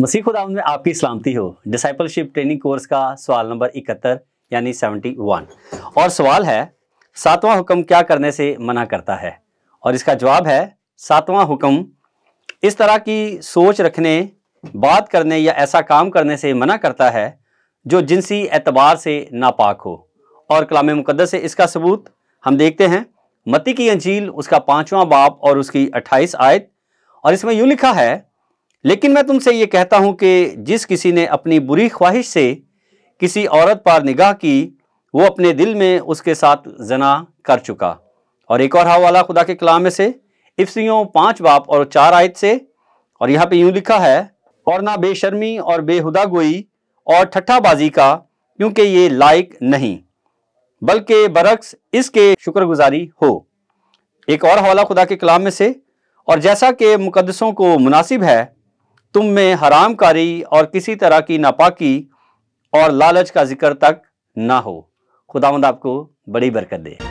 मसीह खुदा में आपकी सलामती हो डिसाइपलशिप ट्रेनिंग कोर्स का सवाल नंबर इकहत्तर यानी सेवेंटी वन और सवाल है सातवां हुक्म क्या करने से मना करता है और इसका जवाब है सातवां हुक्म इस तरह की सोच रखने बात करने या ऐसा काम करने से मना करता है जो जिनसी एतबार से नापाक हो और कलाम मुकदस से इसका सबूत हम देखते हैं मती की अंजील उसका पाँचवा बाप और उसकी अट्ठाईस आयत और इसमें यूँ लिखा है लेकिन मैं तुमसे ये कहता हूँ कि जिस किसी ने अपनी बुरी ख्वाहिश से किसी औरत पर निगाह की वो अपने दिल में उसके साथ जना कर चुका और एक और हवाला खुदा के कलाम में से इफ्सियों पाँच बाप और चार आयत से और यहाँ पे यूँ लिखा है और ना बेशर्मी और बेहुदा गोई और ठट्ठाबाजी का क्योंकि ये लायक नहीं बल्कि बरक्स इसके शुक्रगुजारी हो एक और हवाला खुदा के कलाम में से और जैसा कि मुकदसों को मुनासिब है तुम में हरामकारी और किसी तरह की नापाकी और लालच का जिक्र तक ना हो खुदावंद आपको बड़ी बरकत दे